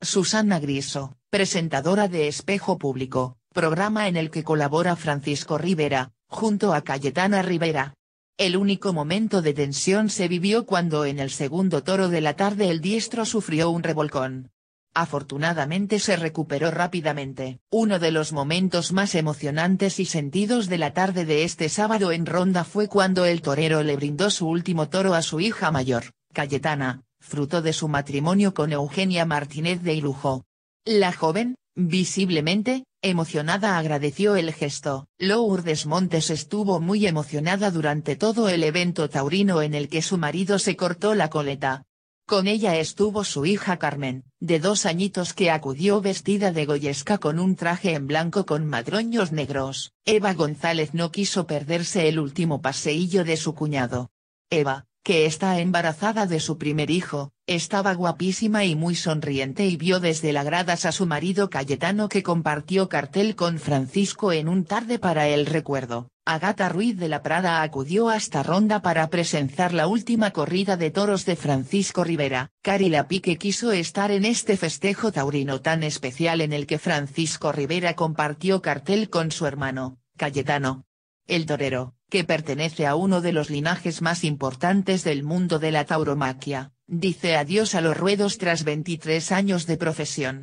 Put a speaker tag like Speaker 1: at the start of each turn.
Speaker 1: Susana Griso, presentadora de Espejo Público, programa en el que colabora Francisco Rivera, junto a Cayetana Rivera. El único momento de tensión se vivió cuando en el segundo toro de la tarde el diestro sufrió un revolcón. Afortunadamente se recuperó rápidamente. Uno de los momentos más emocionantes y sentidos de la tarde de este sábado en Ronda fue cuando el torero le brindó su último toro a su hija mayor, Cayetana, fruto de su matrimonio con Eugenia Martínez de Ilujo. La joven, visiblemente, emocionada agradeció el gesto. Lourdes Montes estuvo muy emocionada durante todo el evento taurino en el que su marido se cortó la coleta. Con ella estuvo su hija Carmen, de dos añitos que acudió vestida de goyesca con un traje en blanco con madroños negros. Eva González no quiso perderse el último paseillo de su cuñado. Eva, que está embarazada de su primer hijo, estaba guapísima y muy sonriente y vio desde la gradas a su marido Cayetano que compartió cartel con Francisco en un tarde para el recuerdo. Agata Ruiz de la Prada acudió hasta Ronda para presenciar la última corrida de toros de Francisco Rivera. Cari pique quiso estar en este festejo taurino tan especial en el que Francisco Rivera compartió cartel con su hermano, Cayetano. El torero, que pertenece a uno de los linajes más importantes del mundo de la tauromaquia, dice adiós a los ruedos tras 23 años de profesión.